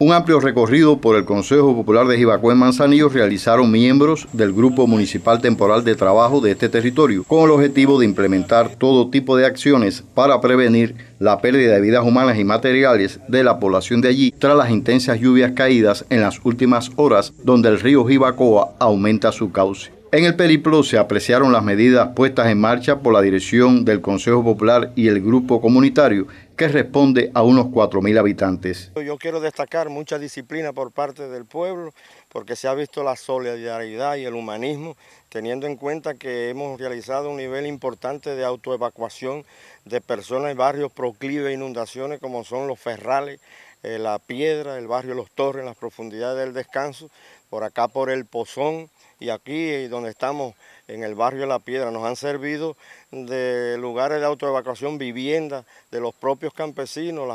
Un amplio recorrido por el Consejo Popular de en Manzanillo realizaron miembros del Grupo Municipal Temporal de Trabajo de este territorio, con el objetivo de implementar todo tipo de acciones para prevenir la pérdida de vidas humanas y materiales de la población de allí tras las intensas lluvias caídas en las últimas horas, donde el río Jibacoa aumenta su cauce. En el periplo se apreciaron las medidas puestas en marcha por la dirección del Consejo Popular y el grupo comunitario que responde a unos 4.000 habitantes. Yo quiero destacar mucha disciplina por parte del pueblo porque se ha visto la solidaridad y el humanismo teniendo en cuenta que hemos realizado un nivel importante de autoevacuación de personas en barrios proclives a inundaciones como son los ferrales, eh, La Piedra, el barrio Los Torres, las profundidades del descanso, por acá por el Pozón y aquí eh, donde estamos en el barrio La Piedra nos han servido de lugares de autoevacuación, viviendas de los propios campesinos,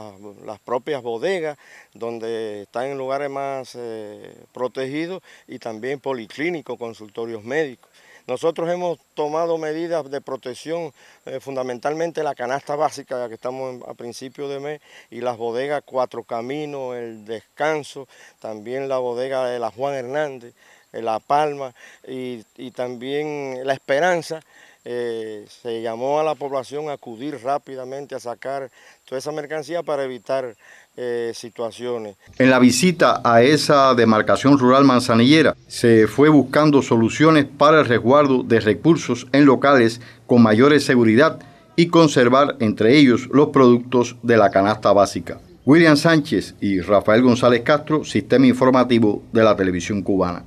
las, propias bodegas, donde están en lugares más eh, protegidos y también policlínicos, consultorios médicos. Nosotros hemos tomado medidas de protección, eh, fundamentalmente la canasta básica, que estamos a principio de mes, y las bodegas Cuatro Caminos, El Descanso, también la bodega de la Juan Hernández, eh, La Palma y también La Esperanza, eh, se llamó a la población a acudir rápidamente a sacar toda esa mercancía para evitar eh, situaciones. En la visita a esa demarcación rural manzanillera se fue buscando soluciones para el resguardo de recursos en locales con mayores seguridad y conservar entre ellos los productos de la canasta básica. William Sánchez y Rafael González Castro, Sistema Informativo de la Televisión Cubana.